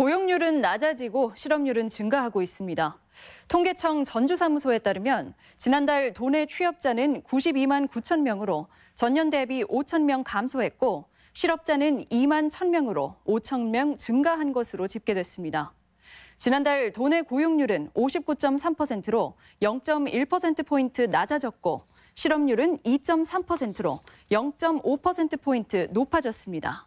고용률은 낮아지고 실업률은 증가하고 있습니다. 통계청 전주사무소에 따르면 지난달 도내 취업자는 92만 9천 명으로 전년 대비 5천 명 감소했고 실업자는 2만 1천 명으로 5천 명 증가한 것으로 집계됐습니다. 지난달 도내 고용률은 59.3%로 0.1%포인트 낮아졌고 실업률은 2.3%로 0.5%포인트 높아졌습니다.